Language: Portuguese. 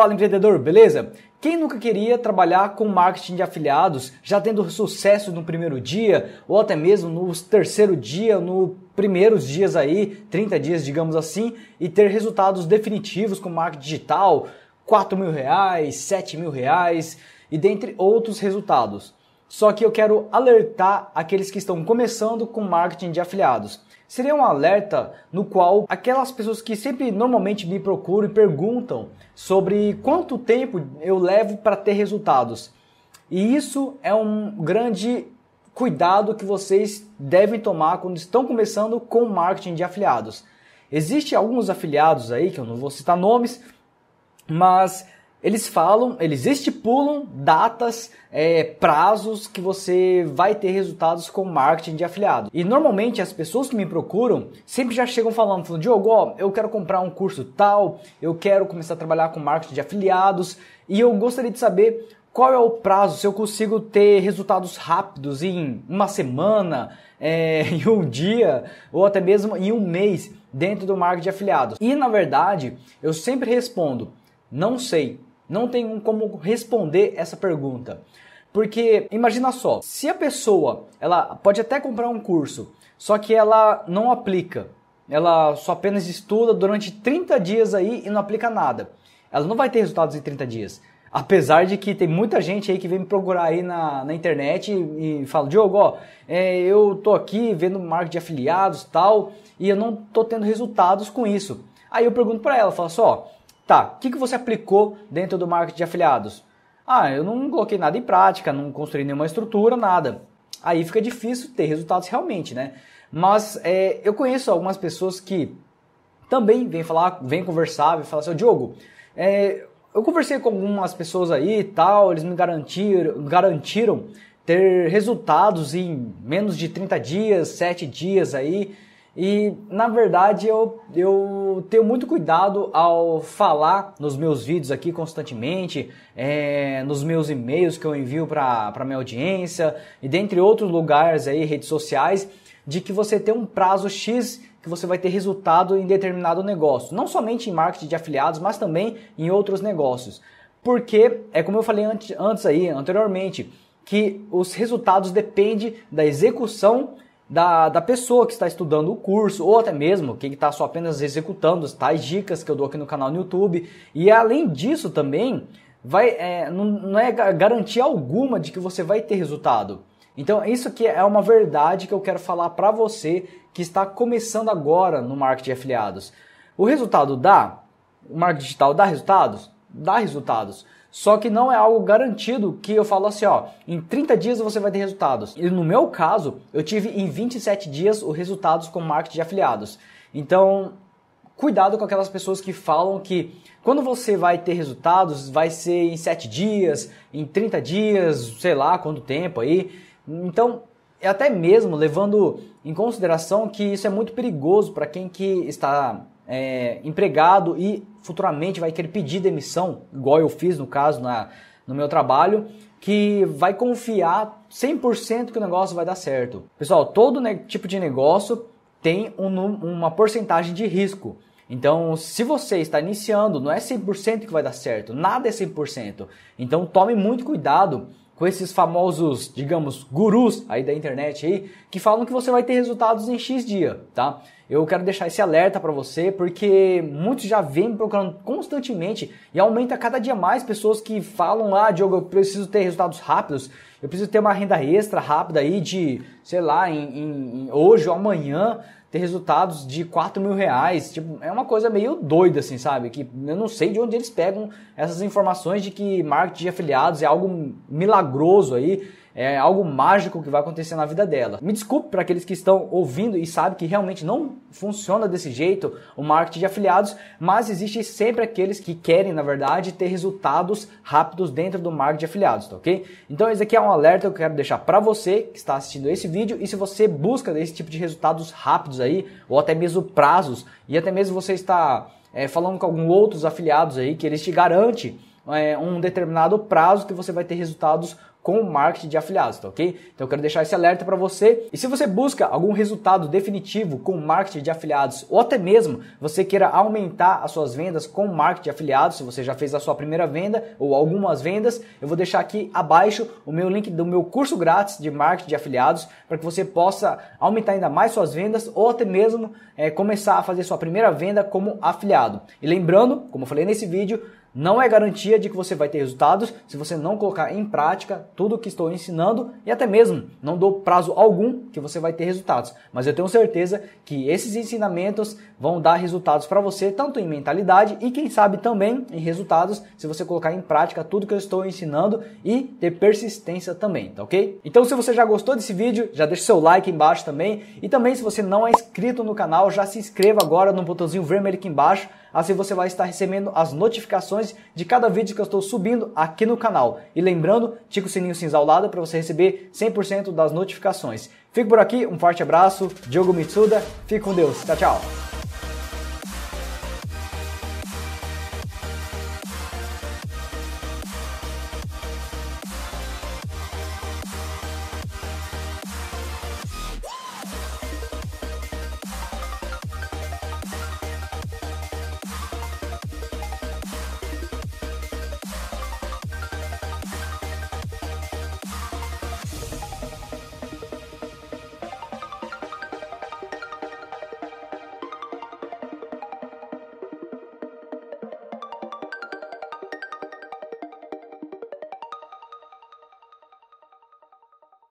Fala empreendedor, beleza? Quem nunca queria trabalhar com marketing de afiliados, já tendo sucesso no primeiro dia ou até mesmo no terceiro dia, no primeiros dias aí, 30 dias, digamos assim, e ter resultados definitivos com marketing digital, 4 mil reais, 7 mil reais e dentre outros resultados. Só que eu quero alertar aqueles que estão começando com marketing de afiliados seria um alerta no qual aquelas pessoas que sempre normalmente me procuram e perguntam sobre quanto tempo eu levo para ter resultados. E isso é um grande cuidado que vocês devem tomar quando estão começando com marketing de afiliados. Existem alguns afiliados aí, que eu não vou citar nomes, mas eles falam, eles estipulam datas, é, prazos que você vai ter resultados com marketing de afiliado. E normalmente as pessoas que me procuram sempre já chegam falando, falando, Diogo, ó, eu quero comprar um curso tal, eu quero começar a trabalhar com marketing de afiliados e eu gostaria de saber qual é o prazo, se eu consigo ter resultados rápidos em uma semana, é, em um dia ou até mesmo em um mês dentro do marketing de afiliados. E na verdade, eu sempre respondo, não sei. Não tem como responder essa pergunta. Porque imagina só, se a pessoa, ela pode até comprar um curso, só que ela não aplica. Ela só apenas estuda durante 30 dias aí e não aplica nada. Ela não vai ter resultados em 30 dias. Apesar de que tem muita gente aí que vem me procurar aí na, na internet e, e fala, Diogo, ó, é, eu tô aqui vendo marketing de afiliados tal, e eu não tô tendo resultados com isso. Aí eu pergunto para ela, falo só, assim, Tá, o que, que você aplicou dentro do marketing de afiliados? Ah, eu não coloquei nada em prática, não construí nenhuma estrutura, nada. Aí fica difícil ter resultados realmente, né? Mas é, eu conheço algumas pessoas que também vêm falar, vêm conversar, vêm falar assim, Diogo, é, eu conversei com algumas pessoas aí e tal, eles me garantiram, garantiram ter resultados em menos de 30 dias, 7 dias aí, e na verdade eu, eu tenho muito cuidado ao falar nos meus vídeos aqui constantemente, é, nos meus e-mails que eu envio para minha audiência e dentre outros lugares aí, redes sociais, de que você tem um prazo X que você vai ter resultado em determinado negócio. Não somente em marketing de afiliados, mas também em outros negócios. Porque, é como eu falei antes, antes aí, anteriormente, que os resultados dependem da execução da, da pessoa que está estudando o curso, ou até mesmo quem está só apenas executando as tais dicas que eu dou aqui no canal no YouTube. E além disso também, vai, é, não, não é garantia alguma de que você vai ter resultado. Então, isso que é uma verdade que eu quero falar para você que está começando agora no marketing de afiliados. O resultado dá? O marketing digital dá resultados? Dá resultados. Só que não é algo garantido que eu falo assim, ó, em 30 dias você vai ter resultados. E no meu caso, eu tive em 27 dias os resultados com marketing de afiliados. Então, cuidado com aquelas pessoas que falam que quando você vai ter resultados, vai ser em 7 dias, em 30 dias, sei lá quanto tempo aí. Então, é até mesmo levando em consideração que isso é muito perigoso para quem que está é, empregado e futuramente vai querer pedir demissão, igual eu fiz no caso na, no meu trabalho, que vai confiar 100% que o negócio vai dar certo. Pessoal, todo tipo de negócio tem um, uma porcentagem de risco. Então, se você está iniciando, não é 100% que vai dar certo, nada é 100%. Então, tome muito cuidado com esses famosos, digamos, gurus aí da internet aí, que falam que você vai ter resultados em X dia, tá? Eu quero deixar esse alerta para você, porque muitos já vêm procurando constantemente e aumenta cada dia mais pessoas que falam: "Ah, Diogo, eu preciso ter resultados rápidos, eu preciso ter uma renda extra rápida aí de, sei lá, em, em, em hoje ou amanhã" ter resultados de 4 mil reais. Tipo, é uma coisa meio doida, assim, sabe? Que eu não sei de onde eles pegam essas informações de que marketing de afiliados é algo milagroso aí é algo mágico que vai acontecer na vida dela. Me desculpe para aqueles que estão ouvindo e sabem que realmente não funciona desse jeito o marketing de afiliados, mas existe sempre aqueles que querem, na verdade, ter resultados rápidos dentro do marketing de afiliados, tá ok? Então esse aqui é um alerta que eu quero deixar para você que está assistindo esse vídeo e se você busca esse tipo de resultados rápidos aí, ou até mesmo prazos, e até mesmo você está é, falando com alguns outros afiliados aí que eles te garantem é, um determinado prazo que você vai ter resultados com marketing de afiliados, tá ok? Então eu quero deixar esse alerta para você. E se você busca algum resultado definitivo com marketing de afiliados, ou até mesmo você queira aumentar as suas vendas com marketing de afiliados, se você já fez a sua primeira venda ou algumas vendas, eu vou deixar aqui abaixo o meu link do meu curso grátis de marketing de afiliados para que você possa aumentar ainda mais suas vendas ou até mesmo é, começar a fazer sua primeira venda como afiliado. E lembrando, como eu falei nesse vídeo, não é garantia de que você vai ter resultados se você não colocar em prática tudo o que estou ensinando e até mesmo não dou prazo algum que você vai ter resultados. Mas eu tenho certeza que esses ensinamentos vão dar resultados para você, tanto em mentalidade e quem sabe também em resultados, se você colocar em prática tudo que eu estou ensinando e ter persistência também, tá ok? Então se você já gostou desse vídeo, já deixa seu like embaixo também e também se você não é inscrito no canal, já se inscreva agora no botãozinho vermelho aqui embaixo Assim você vai estar recebendo as notificações de cada vídeo que eu estou subindo aqui no canal. E lembrando, tica o sininho cinza ao lado para você receber 100% das notificações. Fico por aqui, um forte abraço, Diogo Mitsuda, fique com Deus, tchau, tchau!